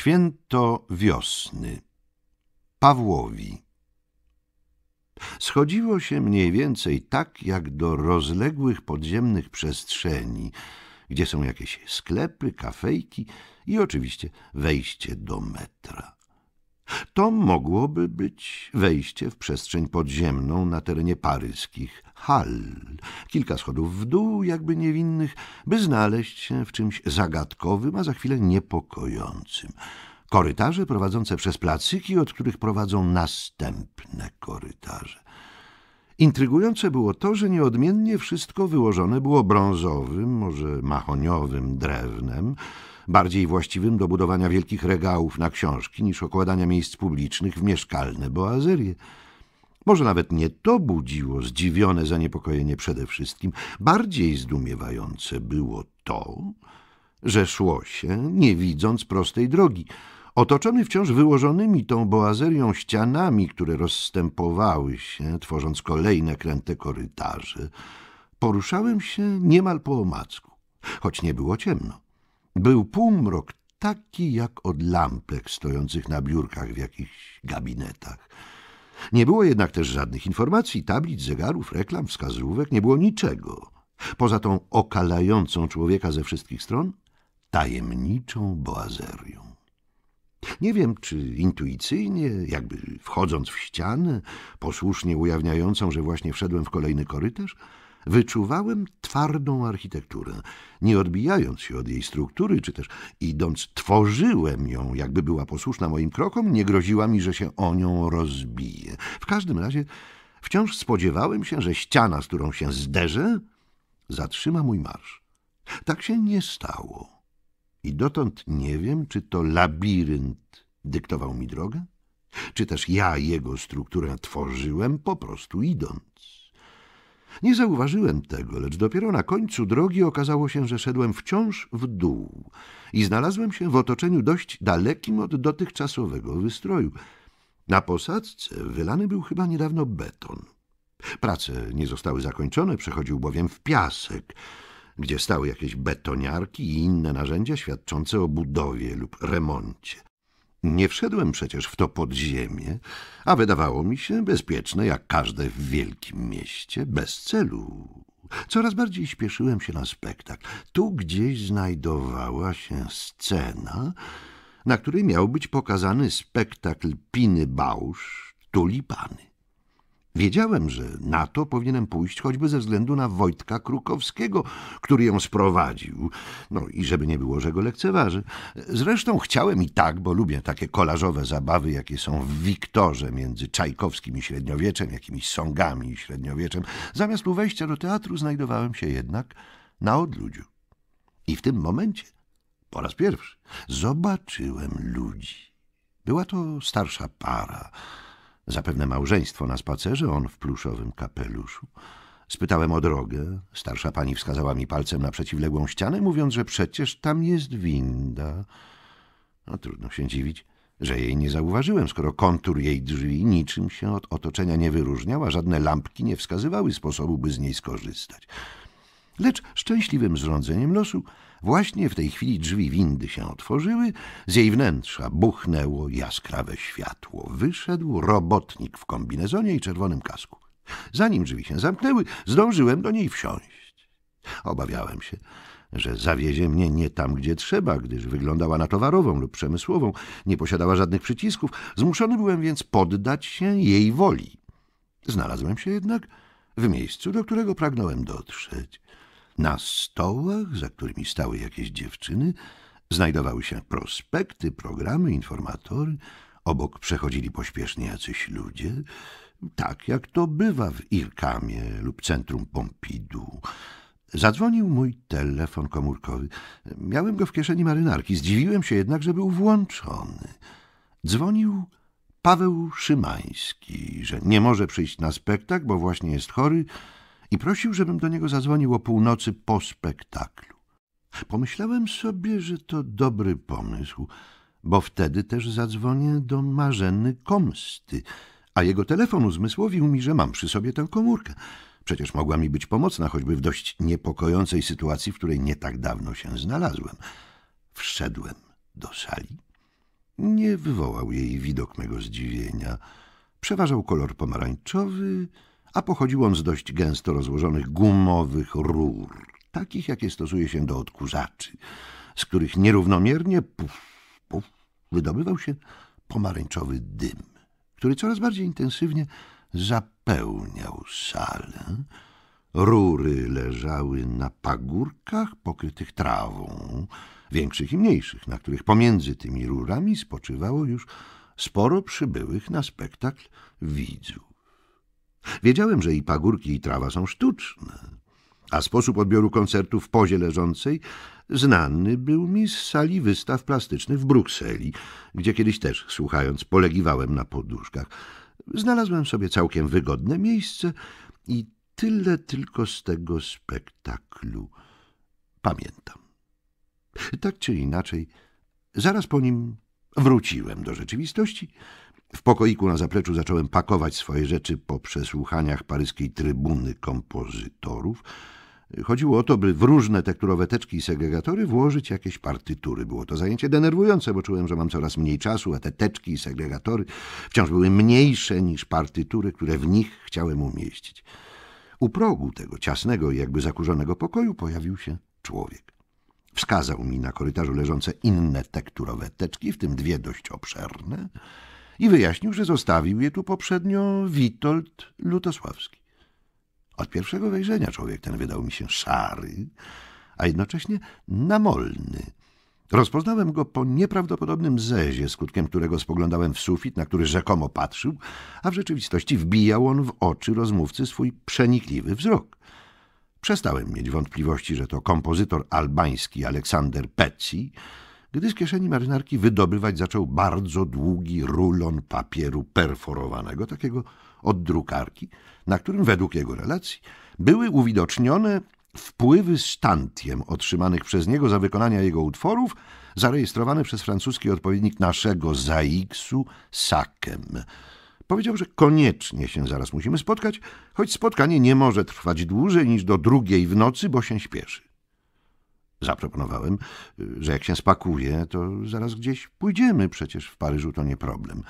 Święto wiosny Pawłowi Schodziło się mniej więcej tak, jak do rozległych podziemnych przestrzeni, gdzie są jakieś sklepy, kafejki i oczywiście wejście do metra. To mogłoby być wejście w przestrzeń podziemną na terenie paryskich hal. Kilka schodów w dół, jakby niewinnych, by znaleźć się w czymś zagadkowym, a za chwilę niepokojącym. Korytarze prowadzące przez placyki, od których prowadzą następne korytarze. Intrygujące było to, że nieodmiennie wszystko wyłożone było brązowym, może mahoniowym drewnem, bardziej właściwym do budowania wielkich regałów na książki niż okładania miejsc publicznych w mieszkalne boazerie. Może nawet nie to budziło zdziwione zaniepokojenie przede wszystkim. Bardziej zdumiewające było to, że szło się, nie widząc prostej drogi, otoczony wciąż wyłożonymi tą boazerią ścianami, które rozstępowały się, tworząc kolejne kręte korytarze, poruszałem się niemal po omacku, choć nie było ciemno. Był półmrok taki jak od lampek stojących na biurkach w jakichś gabinetach. Nie było jednak też żadnych informacji, tablic, zegarów, reklam, wskazówek, nie było niczego. Poza tą okalającą człowieka ze wszystkich stron tajemniczą boazerią. Nie wiem, czy intuicyjnie, jakby wchodząc w ścianę, posłusznie ujawniającą, że właśnie wszedłem w kolejny korytarz – wyczuwałem twardą architekturę. Nie odbijając się od jej struktury, czy też idąc, tworzyłem ją, jakby była posłuszna moim krokom, nie groziła mi, że się o nią rozbije. W każdym razie wciąż spodziewałem się, że ściana, z którą się zderzę, zatrzyma mój marsz. Tak się nie stało. I dotąd nie wiem, czy to labirynt dyktował mi drogę, czy też ja jego strukturę tworzyłem po prostu idąc. Nie zauważyłem tego, lecz dopiero na końcu drogi okazało się, że szedłem wciąż w dół i znalazłem się w otoczeniu dość dalekim od dotychczasowego wystroju. Na posadzce wylany był chyba niedawno beton. Prace nie zostały zakończone, przechodził bowiem w piasek, gdzie stały jakieś betoniarki i inne narzędzia świadczące o budowie lub remoncie. Nie wszedłem przecież w to podziemie, a wydawało mi się bezpieczne, jak każde w wielkim mieście, bez celu. Coraz bardziej śpieszyłem się na spektakl. Tu gdzieś znajdowała się scena, na której miał być pokazany spektakl Piny Bausz, tulipany. Wiedziałem, że na to powinienem pójść choćby ze względu na Wojtka Krukowskiego, który ją sprowadził. No i żeby nie było, że go lekceważy. Zresztą chciałem i tak, bo lubię takie kolażowe zabawy, jakie są w Wiktorze między Czajkowskim i średniowieczem, jakimiś songami i średniowieczem. Zamiast u wejścia do teatru znajdowałem się jednak na odludziu. I w tym momencie, po raz pierwszy, zobaczyłem ludzi. Była to starsza para – Zapewne małżeństwo na spacerze, on w pluszowym kapeluszu. Spytałem o drogę. Starsza pani wskazała mi palcem na przeciwległą ścianę, mówiąc, że przecież tam jest winda. No, trudno się dziwić, że jej nie zauważyłem, skoro kontur jej drzwi niczym się od otoczenia nie wyróżniała, żadne lampki nie wskazywały sposobu, by z niej skorzystać. Lecz szczęśliwym zrządzeniem losu Właśnie w tej chwili drzwi windy się otworzyły, z jej wnętrza buchnęło jaskrawe światło. Wyszedł robotnik w kombinezonie i czerwonym kasku. Zanim drzwi się zamknęły, zdążyłem do niej wsiąść. Obawiałem się, że zawiezie mnie nie tam, gdzie trzeba, gdyż wyglądała na towarową lub przemysłową, nie posiadała żadnych przycisków. Zmuszony byłem więc poddać się jej woli. Znalazłem się jednak w miejscu, do którego pragnąłem dotrzeć. Na stołach, za którymi stały jakieś dziewczyny, znajdowały się prospekty, programy, informatory. Obok przechodzili pośpiesznie jacyś ludzie, tak jak to bywa w Irkamie lub Centrum Pompidou. Zadzwonił mój telefon komórkowy. Miałem go w kieszeni marynarki. Zdziwiłem się jednak, że był włączony. Dzwonił Paweł Szymański, że nie może przyjść na spektakl, bo właśnie jest chory – i prosił, żebym do niego zadzwonił o północy po spektaklu. Pomyślałem sobie, że to dobry pomysł, bo wtedy też zadzwonię do Marzeny Komsty, a jego telefon uzmysłowił mi, że mam przy sobie tę komórkę. Przecież mogła mi być pomocna, choćby w dość niepokojącej sytuacji, w której nie tak dawno się znalazłem. Wszedłem do sali. Nie wywołał jej widok mego zdziwienia. Przeważał kolor pomarańczowy, a pochodził on z dość gęsto rozłożonych gumowych rur, takich jakie stosuje się do odkurzaczy, z których nierównomiernie puf, puf, wydobywał się pomarańczowy dym, który coraz bardziej intensywnie zapełniał salę. Rury leżały na pagórkach pokrytych trawą, większych i mniejszych, na których pomiędzy tymi rurami spoczywało już sporo przybyłych na spektakl widzów. Wiedziałem, że i pagórki, i trawa są sztuczne, a sposób odbioru koncertu w pozie leżącej znany był mi z sali wystaw plastycznych w Brukseli, gdzie kiedyś też, słuchając, polegiwałem na poduszkach. Znalazłem sobie całkiem wygodne miejsce i tyle tylko z tego spektaklu pamiętam. Tak czy inaczej, zaraz po nim wróciłem do rzeczywistości – w pokoiku na zapleczu zacząłem pakować swoje rzeczy po przesłuchaniach paryskiej trybuny kompozytorów. Chodziło o to, by w różne tekturowe teczki i segregatory włożyć jakieś partytury. Było to zajęcie denerwujące, bo czułem, że mam coraz mniej czasu, a te teczki i segregatory wciąż były mniejsze niż partytury, które w nich chciałem umieścić. U progu tego ciasnego i jakby zakurzonego pokoju pojawił się człowiek. Wskazał mi na korytarzu leżące inne tekturowe teczki, w tym dwie dość obszerne – i wyjaśnił, że zostawił je tu poprzednio Witold Lutosławski. Od pierwszego wejrzenia człowiek ten wydał mi się szary, a jednocześnie namolny. Rozpoznałem go po nieprawdopodobnym zezie, skutkiem którego spoglądałem w sufit, na który rzekomo patrzył, a w rzeczywistości wbijał on w oczy rozmówcy swój przenikliwy wzrok. Przestałem mieć wątpliwości, że to kompozytor albański Aleksander Pecci, gdy z kieszeni marynarki wydobywać zaczął bardzo długi rulon papieru perforowanego, takiego od drukarki, na którym według jego relacji były uwidocznione wpływy z tantiem otrzymanych przez niego za wykonania jego utworów, zarejestrowany przez francuski odpowiednik naszego Zaiksu Sakem. Powiedział, że koniecznie się zaraz musimy spotkać, choć spotkanie nie może trwać dłużej niż do drugiej w nocy, bo się śpieszy. Zaproponowałem, y, że jak się spakuje, to zaraz gdzieś pójdziemy, przecież w Paryżu to nie problem.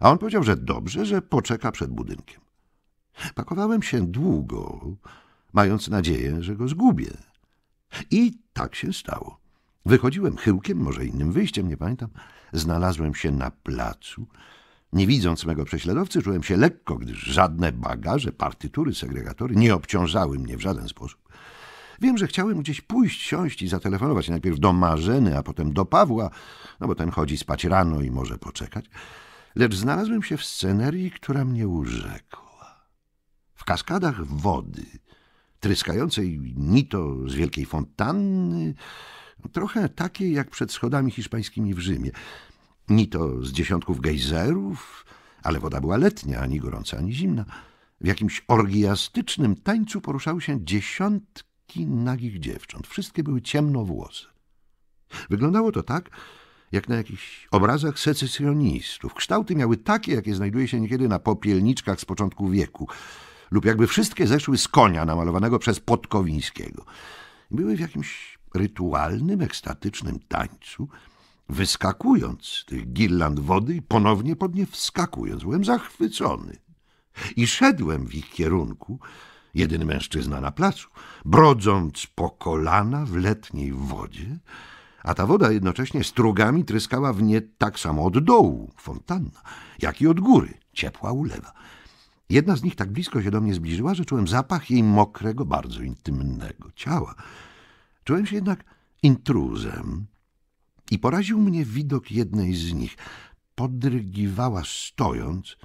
A on powiedział, że dobrze, że poczeka przed budynkiem. Pakowałem się długo, mając nadzieję, że go zgubię. I tak się stało. Wychodziłem chyłkiem, może innym wyjściem, nie pamiętam. Znalazłem się na placu. Nie widząc mego prześladowcy, czułem się lekko, gdyż żadne bagaże, partytury, segregatory nie obciążały mnie w żaden sposób. Wiem, że chciałem gdzieś pójść, siąść i zatelefonować najpierw do Marzeny, a potem do Pawła, no bo ten chodzi spać rano i może poczekać. Lecz znalazłem się w scenerii, która mnie urzekła. W kaskadach wody, tryskającej nito z wielkiej fontanny, trochę takiej jak przed schodami hiszpańskimi w Rzymie. Nito z dziesiątków gejzerów, ale woda była letnia, ani gorąca, ani zimna. W jakimś orgiastycznym tańcu poruszały się dziesiątki setki nagich dziewcząt. Wszystkie były ciemnowłose. Wyglądało to tak, jak na jakichś obrazach secesjonistów. Kształty miały takie, jakie znajduje się niekiedy na popielniczkach z początku wieku, lub jakby wszystkie zeszły z konia namalowanego przez Podkowińskiego. Były w jakimś rytualnym, ekstatycznym tańcu, wyskakując z tych girland wody i ponownie pod nie wskakując. Byłem zachwycony i szedłem w ich kierunku, jeden mężczyzna na placu, brodząc po kolana w letniej wodzie, a ta woda jednocześnie strugami tryskała w nie tak samo od dołu, fontanna, jak i od góry, ciepła ulewa. Jedna z nich tak blisko się do mnie zbliżyła, że czułem zapach jej mokrego, bardzo intymnego ciała. Czułem się jednak intruzem i poraził mnie widok jednej z nich. Podrygiwała stojąc,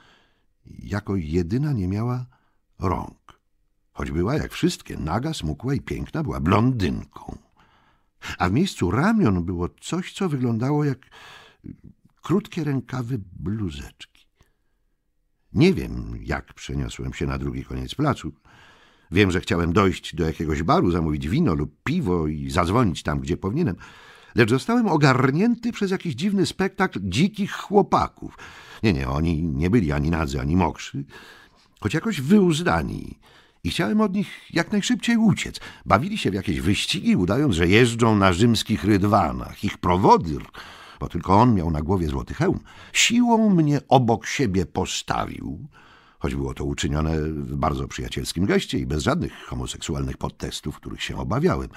jako jedyna nie miała rąk. Choć była jak wszystkie, naga, smukła i piękna, była blondynką. A w miejscu ramion było coś, co wyglądało jak krótkie rękawy bluzeczki. Nie wiem, jak przeniosłem się na drugi koniec placu. Wiem, że chciałem dojść do jakiegoś baru, zamówić wino lub piwo i zadzwonić tam, gdzie powinienem, lecz zostałem ogarnięty przez jakiś dziwny spektakl dzikich chłopaków. Nie, nie, oni nie byli ani nadzy, ani mokrzy, choć jakoś wyuzdani i chciałem od nich jak najszybciej uciec. Bawili się w jakieś wyścigi, udając, że jeżdżą na rzymskich rydwanach. Ich prowodyr, bo tylko on miał na głowie złoty hełm, siłą mnie obok siebie postawił, choć było to uczynione w bardzo przyjacielskim geście i bez żadnych homoseksualnych podtestów, których się obawiałem.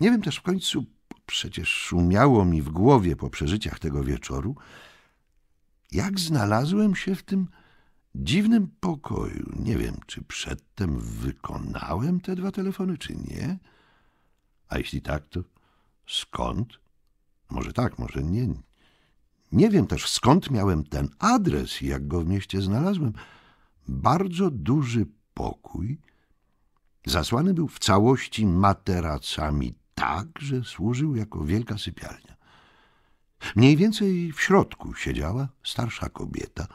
Nie wiem też w końcu, przecież szumiało mi w głowie po przeżyciach tego wieczoru, jak znalazłem się w tym dziwnym pokoju. Nie wiem, czy przedtem wykonałem te dwa telefony, czy nie. A jeśli tak, to skąd? Może tak, może nie. Nie wiem też, skąd miałem ten adres i jak go w mieście znalazłem. Bardzo duży pokój zasłany był w całości materacami tak, że służył jako wielka sypialnia. Mniej więcej w środku siedziała starsza kobieta,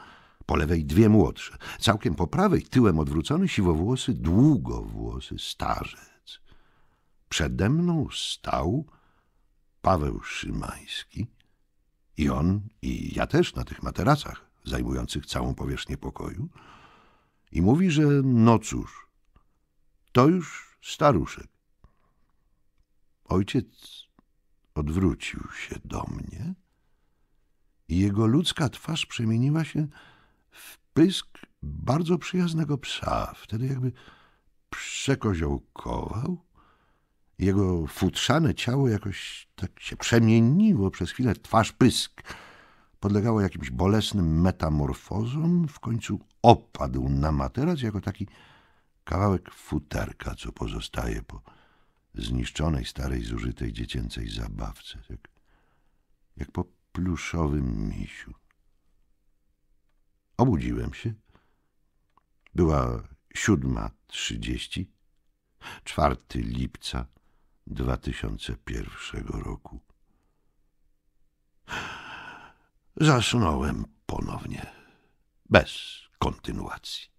po lewej dwie młodsze. Całkiem po prawej, tyłem odwrócony, siwowłosy, długowłosy starzec. Przede mną stał Paweł Szymański i on, i ja też na tych materacach, zajmujących całą powierzchnię pokoju, i mówi, że no cóż, to już staruszek. Ojciec odwrócił się do mnie i jego ludzka twarz przemieniła się wpysk bardzo przyjaznego psa. Wtedy jakby przekoziołkował. Jego futrzane ciało jakoś tak się przemieniło przez chwilę. Twarz pysk podlegało jakimś bolesnym metamorfozom. W końcu opadł na materac jako taki kawałek futerka, co pozostaje po zniszczonej, starej, zużytej dziecięcej zabawce. Jak, jak po pluszowym misiu. Obudziłem się. Była siódma trzydzieści, czwarty lipca 2001 roku. Zasnąłem ponownie, bez kontynuacji.